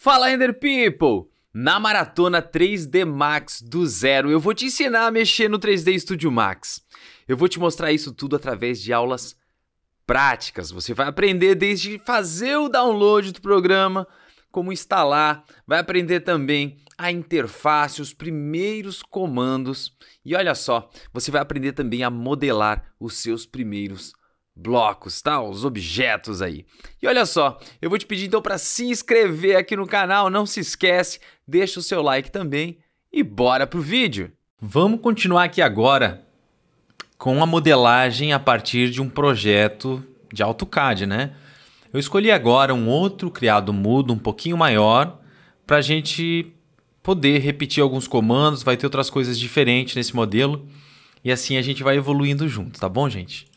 Fala Ender People! Na maratona 3D Max do zero, eu vou te ensinar a mexer no 3D Studio Max. Eu vou te mostrar isso tudo através de aulas práticas. Você vai aprender desde fazer o download do programa, como instalar, vai aprender também a interface, os primeiros comandos e olha só, você vai aprender também a modelar os seus primeiros blocos, tá? Os objetos aí. E olha só, eu vou te pedir então para se inscrever aqui no canal, não se esquece, deixa o seu like também e bora pro vídeo. Vamos continuar aqui agora com a modelagem a partir de um projeto de AutoCAD, né? Eu escolhi agora um outro criado mudo, um pouquinho maior, para a gente poder repetir alguns comandos, vai ter outras coisas diferentes nesse modelo. E assim a gente vai evoluindo junto, tá bom, gente?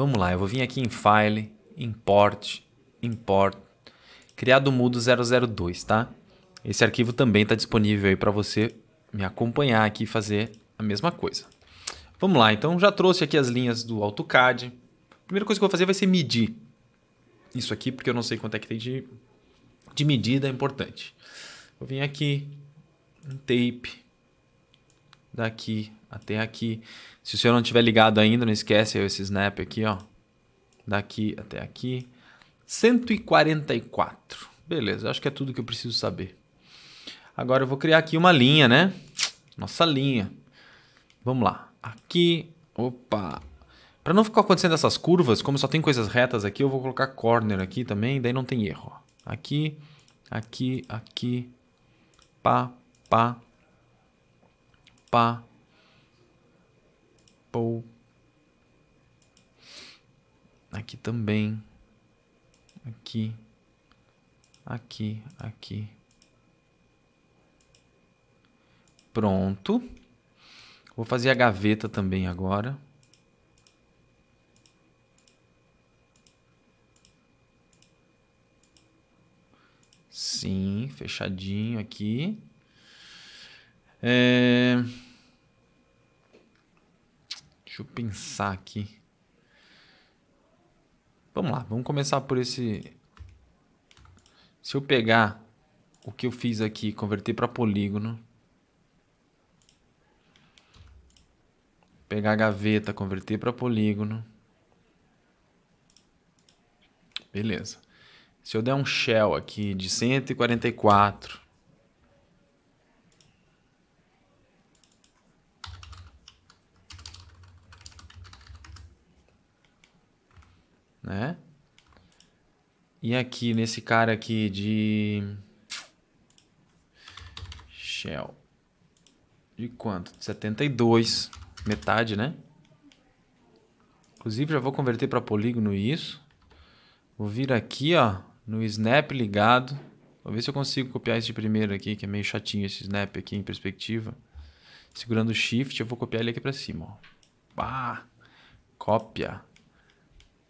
Vamos lá, eu vou vir aqui em File, Import, Import, criar do Mudo 002, tá? Esse arquivo também está disponível aí para você me acompanhar aqui e fazer a mesma coisa. Vamos lá, então já trouxe aqui as linhas do AutoCAD. A primeira coisa que eu vou fazer vai ser medir isso aqui, porque eu não sei quanto é que tem de, de medida, é importante. Vou vir aqui, um tape, daqui até aqui. Se o senhor não tiver ligado ainda, não esquece esse snap aqui, ó. Daqui até aqui. 144. Beleza, acho que é tudo que eu preciso saber. Agora eu vou criar aqui uma linha, né? Nossa linha. Vamos lá. Aqui, opa. Para não ficar acontecendo essas curvas, como só tem coisas retas aqui, eu vou colocar corner aqui também, daí não tem erro. Aqui, aqui, aqui, pá, pá, pá, pou. Aqui também. Aqui. Aqui, aqui. Pronto. Vou fazer a gaveta também agora. Sim, fechadinho aqui. É... Deixa eu pensar aqui. Vamos lá, vamos começar por esse. Se eu pegar o que eu fiz aqui, converter para polígono. Pegar a gaveta, converter para polígono. Beleza. Se eu der um shell aqui de 144 E aqui, nesse cara aqui de... Shell. De quanto? 72. Metade, né? Inclusive, já vou converter para polígono isso. Vou vir aqui, ó, no snap ligado. Vou ver se eu consigo copiar esse primeiro aqui, que é meio chatinho esse snap aqui em perspectiva. Segurando o shift, eu vou copiar ele aqui para cima, ó. Pá! Cópia.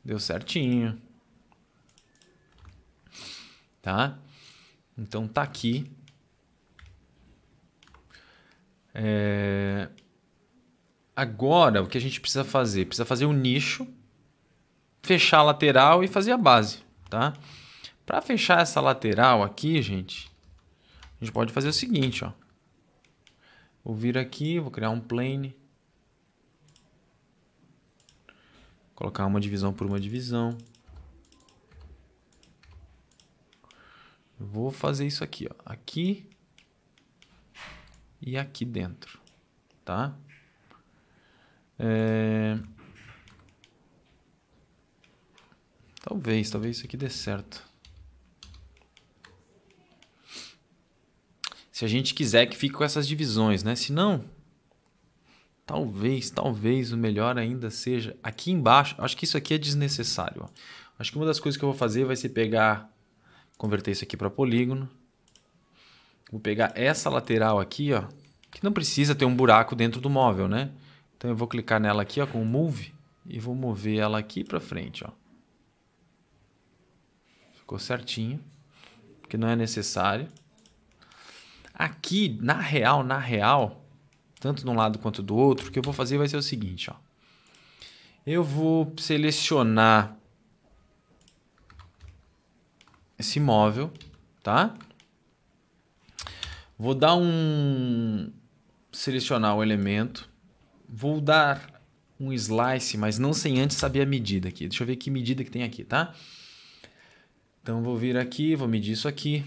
Deu certinho tá? Então tá aqui. É... Agora o que a gente precisa fazer? Precisa fazer o um nicho, fechar a lateral e fazer a base, tá? Para fechar essa lateral aqui, gente, a gente pode fazer o seguinte, ó. Vou vir aqui, vou criar um plane. Colocar uma divisão por uma divisão. vou fazer isso aqui, ó. Aqui e aqui dentro, tá? É... Talvez, talvez isso aqui dê certo. Se a gente quiser que fique com essas divisões, né? Se não, talvez, talvez o melhor ainda seja aqui embaixo. Acho que isso aqui é desnecessário. Ó. Acho que uma das coisas que eu vou fazer vai ser pegar Converter isso aqui para polígono. Vou pegar essa lateral aqui, ó, que não precisa ter um buraco dentro do móvel, né? Então eu vou clicar nela aqui, ó, com o move e vou mover ela aqui para frente, ó. Ficou certinho, porque não é necessário. Aqui, na real, na real, tanto de um lado quanto do outro, o que eu vou fazer vai ser o seguinte, ó. Eu vou selecionar esse imóvel, tá? Vou dar um selecionar o elemento, vou dar um slice, mas não sem antes saber a medida aqui. Deixa eu ver que medida que tem aqui, tá? Então vou vir aqui, vou medir isso aqui.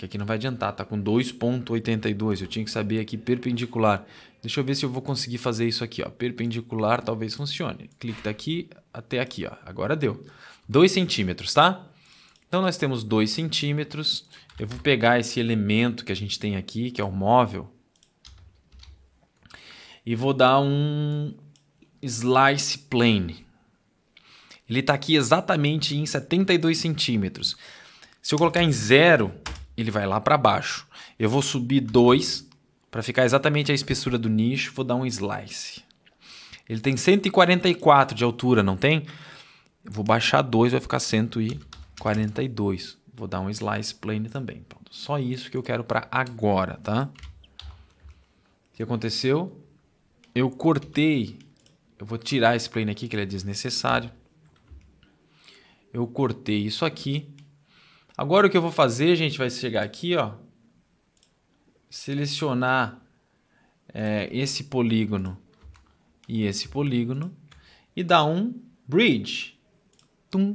que aqui não vai adiantar, tá com 2.82, eu tinha que saber aqui perpendicular. Deixa eu ver se eu vou conseguir fazer isso aqui, ó. Perpendicular talvez funcione. Clique daqui até aqui, ó. Agora deu. 2 centímetros, tá? Então nós temos 2 centímetros. Eu vou pegar esse elemento que a gente tem aqui, que é o móvel, e vou dar um slice plane. Ele está aqui exatamente em 72 centímetros. Se eu colocar em zero, ele vai lá para baixo. Eu vou subir 2 para ficar exatamente a espessura do nicho, vou dar um slice. Ele tem 144 de altura, não tem? Eu vou baixar 2, vai ficar 142. Vou dar um slice plane também. Pronto. Só isso que eu quero para agora, tá? O que aconteceu? Eu cortei, eu vou tirar esse plane aqui que ele é desnecessário. Eu cortei isso aqui Agora o que eu vou fazer, gente, vai chegar aqui, ó, selecionar é, esse polígono e esse polígono e dar um bridge. Tum,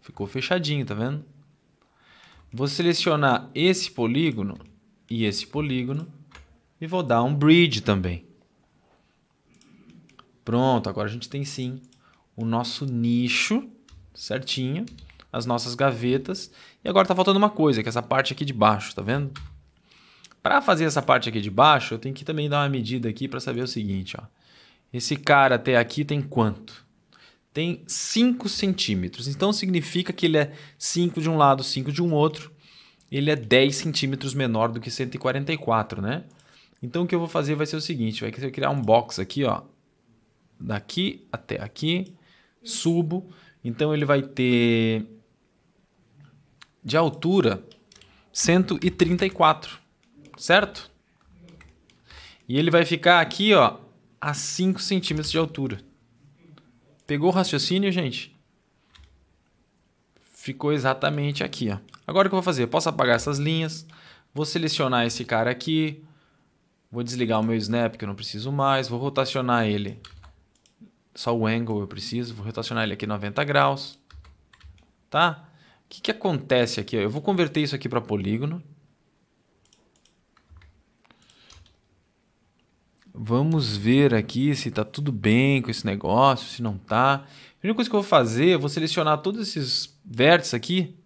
ficou fechadinho, tá vendo? Vou selecionar esse polígono e esse polígono e vou dar um bridge também. Pronto, agora a gente tem sim o nosso nicho certinho as nossas gavetas. E agora está faltando uma coisa, que é essa parte aqui de baixo, tá vendo? Para fazer essa parte aqui de baixo, eu tenho que também dar uma medida aqui para saber o seguinte, ó. Esse cara até aqui tem quanto? Tem 5 centímetros. Então significa que ele é 5 de um lado, 5 de um outro. Ele é 10 centímetros menor do que 144, né? Então o que eu vou fazer vai ser o seguinte, vai criar um box aqui, ó. Daqui até aqui, subo. Então ele vai ter de altura 134, certo? E ele vai ficar aqui, ó, a 5 centímetros de altura. Pegou o raciocínio, gente? Ficou exatamente aqui, ó. Agora o que eu vou fazer? Eu posso apagar essas linhas, vou selecionar esse cara aqui, vou desligar o meu snap que eu não preciso mais, vou rotacionar ele, só o angle eu preciso, vou rotacionar ele aqui 90 graus, tá? que, que acontece aqui? Eu vou converter isso aqui para polígono. Vamos ver aqui se está tudo bem com esse negócio, se não está. A primeira coisa que eu vou fazer, eu vou selecionar todos esses vértices aqui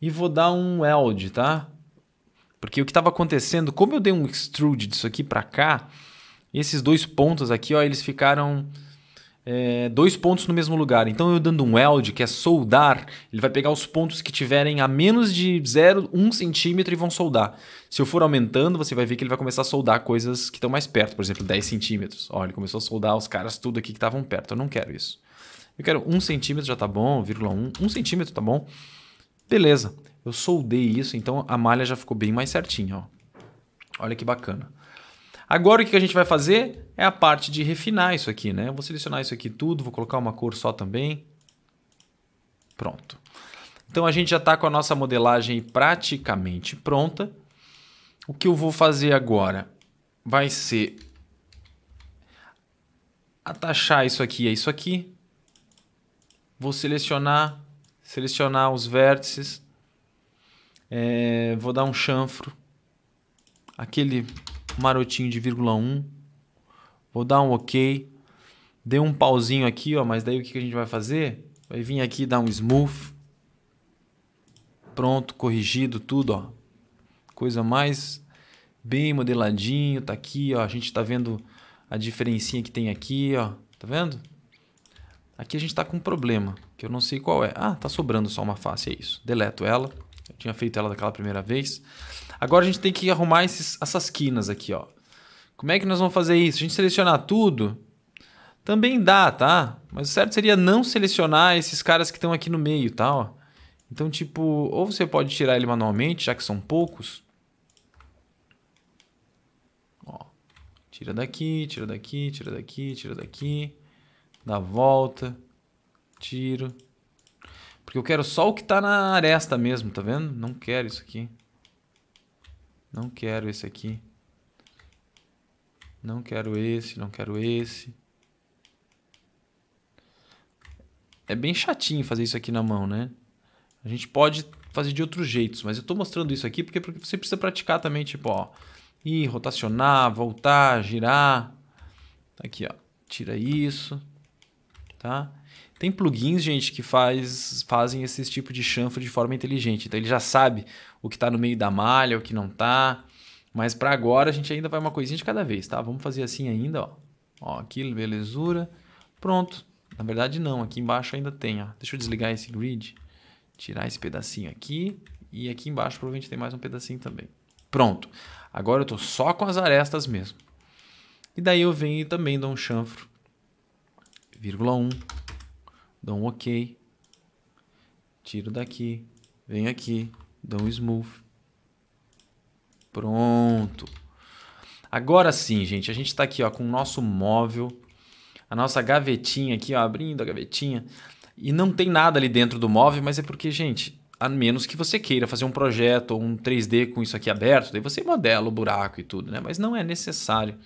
e vou dar um weld, tá? Porque o que estava acontecendo, como eu dei um extrude disso aqui para cá, esses dois pontos aqui, ó, eles ficaram é, dois pontos no mesmo lugar. Então eu dando um weld, que é soldar, ele vai pegar os pontos que tiverem a menos de 0,1 um centímetro e vão soldar. Se eu for aumentando, você vai ver que ele vai começar a soldar coisas que estão mais perto, por exemplo, 10 centímetros. Olha, ele começou a soldar os caras tudo aqui que estavam perto. Eu não quero isso. Eu quero 1 um centímetro já tá bom, vírgula 1. Um. 1 centímetro tá bom. Beleza. Eu soldei isso, então a malha já ficou bem mais certinha. Ó. Olha que bacana. Agora o que a gente vai fazer é a parte de refinar isso aqui, né? Eu vou selecionar isso aqui tudo, vou colocar uma cor só também. Pronto. Então a gente já está com a nossa modelagem praticamente pronta. O que eu vou fazer agora vai ser atachar isso aqui a isso aqui. Vou selecionar, selecionar os vértices. É, vou dar um chanfro. Aquele marotinho de vírgula 1. Vou dar um OK. deu um pauzinho aqui, ó, mas daí o que a gente vai fazer? Vai vir aqui dar um smooth. Pronto, corrigido tudo, ó. Coisa mais bem modeladinho, tá aqui, ó. A gente tá vendo a diferencinha que tem aqui, ó. Tá vendo? Aqui a gente tá com um problema, que eu não sei qual é. Ah, tá sobrando só uma face, é isso. Deleto ela. Eu tinha feito ela daquela primeira vez. Agora a gente tem que arrumar esses, essas quinas aqui, ó. Como é que nós vamos fazer isso? A gente selecionar tudo, também dá, tá? Mas o certo seria não selecionar esses caras que estão aqui no meio, tá? Ó. Então, tipo, ou você pode tirar ele manualmente, já que são poucos. Ó, tira daqui, tira daqui, tira daqui, tira daqui. Dá volta. Tiro. Porque eu quero só o que tá na aresta mesmo, tá vendo? Não quero isso aqui. Não quero esse aqui. Não quero esse, não quero esse. É bem chatinho fazer isso aqui na mão, né? A gente pode fazer de outros jeitos, mas eu estou mostrando isso aqui porque você precisa praticar também, tipo, ó, ir, rotacionar, voltar, girar. Aqui, ó, tira isso, tá? Tem plugins, gente, que faz, fazem esse tipo de chanfro de forma inteligente. Então ele já sabe o que está no meio da malha, o que não está. Mas para agora a gente ainda vai uma coisinha de cada vez, tá? Vamos fazer assim ainda, ó. Ó, aqui, belezura. Pronto. Na verdade não, aqui embaixo ainda tem, ó. Deixa eu desligar esse grid. Tirar esse pedacinho aqui. E aqui embaixo provavelmente tem mais um pedacinho também. Pronto. Agora eu estou só com as arestas mesmo. E daí eu venho e também dou um chanfro. Vírgula 1. Um dou um OK, tiro daqui, venho aqui, dou um smooth. Pronto. Agora sim, gente, a gente está aqui ó, com o nosso móvel, a nossa gavetinha aqui, ó, abrindo a gavetinha. E não tem nada ali dentro do móvel, mas é porque, gente, a menos que você queira fazer um projeto ou um 3D com isso aqui aberto, daí você modela o buraco e tudo, né? Mas não é necessário.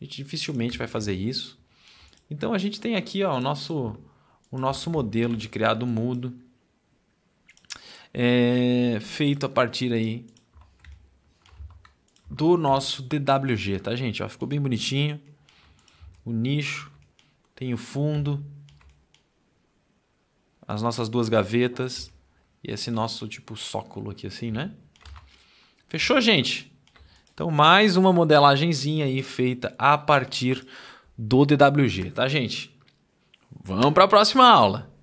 A gente dificilmente vai fazer isso. Então a gente tem aqui ó, o nosso o nosso modelo de criado mudo é feito a partir aí do nosso DWG, tá gente? Ó, ficou bem bonitinho. O nicho, tem o fundo, as nossas duas gavetas e esse nosso tipo sóculo aqui assim, né? Fechou, gente? Então, mais uma modelagenzinha aí feita a partir do DWG, tá, gente? Vamos para a próxima aula.